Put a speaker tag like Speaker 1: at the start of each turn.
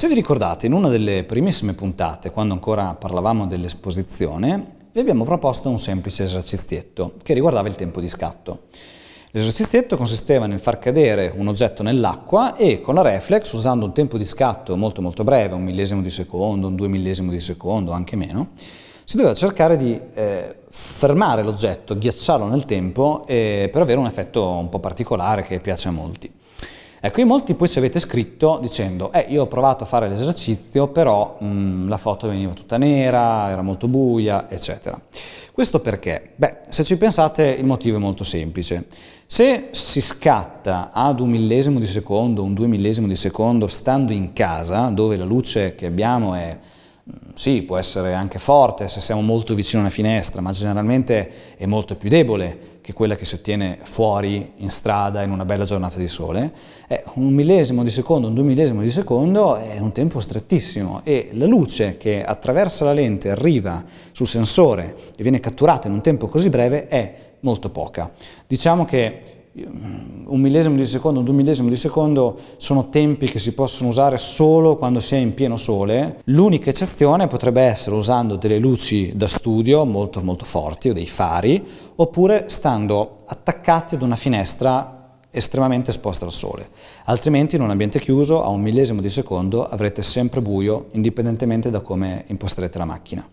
Speaker 1: Se vi ricordate, in una delle primissime puntate, quando ancora parlavamo dell'esposizione, vi abbiamo proposto un semplice esercizietto che riguardava il tempo di scatto. L'esercizietto consisteva nel far cadere un oggetto nell'acqua e con la reflex, usando un tempo di scatto molto molto breve, un millesimo di secondo, un due millesimo di secondo, anche meno, si doveva cercare di eh, fermare l'oggetto, ghiacciarlo nel tempo eh, per avere un effetto un po' particolare che piace a molti. Ecco, in molti poi ci avete scritto dicendo, eh, io ho provato a fare l'esercizio, però mh, mm, la foto veniva tutta nera, era molto buia, eccetera. Questo perché? Beh, se ci pensate il motivo è molto semplice. Se si scatta ad un millesimo di secondo, un due millesimo di secondo, stando in casa, dove la luce che abbiamo è sì, può essere anche forte se siamo molto vicino a una finestra, ma generalmente è molto più debole che quella che si ottiene fuori, in strada, in una bella giornata di sole. È eh, un millesimo di secondo, un due millesimo di secondo è un tempo strettissimo e la luce che attraversa la lente arriva sul sensore e viene catturata in un tempo così breve è molto poca. Diciamo che Mm, un millesimo di secondo, un duemillesimo di secondo sono tempi che si possono usare solo quando si è in pieno sole. L'unica eccezione potrebbe essere usando delle luci da studio molto molto forti o dei fari, oppure stando attaccati ad una finestra estremamente esposta al sole. Altrimenti in un ambiente chiuso a un millesimo di secondo avrete sempre buio indipendentemente da come imposterete la macchina.